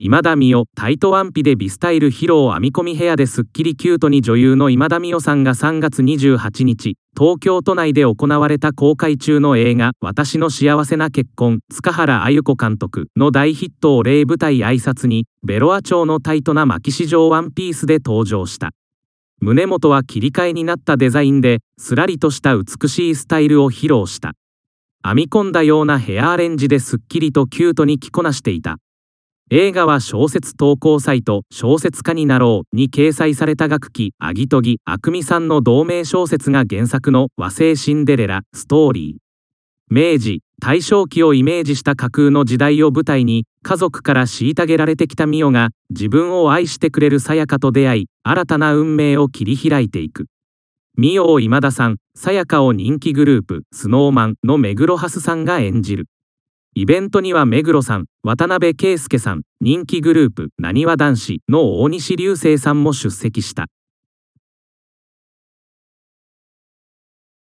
今田美代タイトワンピで美スタイル披露編み込み部屋ですっきりキュートに女優の今田美代さんが3月28日東京都内で行われた公開中の映画「私の幸せな結婚」塚原あゆ子監督の大ヒットお礼舞台挨拶にベロア町のタイトな巻市場ワンピースで登場した胸元は切り替えになったデザインですらりとした美しいスタイルを披露した編み込んだようなヘアアレンジですっきりとキュートに着こなしていた映画は小説投稿サイト小説家になろうに掲載された楽器アギトギアクミさんの同名小説が原作の和製シンデレラストーリー明治大正期をイメージした架空の時代を舞台に家族から虐げられてきたミオが自分を愛してくれるさやかと出会い新たな運命を切り開いていくミオを今田さんさやかを人気グループスノーマンの目黒蓮さんが演じるイベントには目黒さん渡辺圭介さん人気グループなにわ男子の大西流星さんも出席した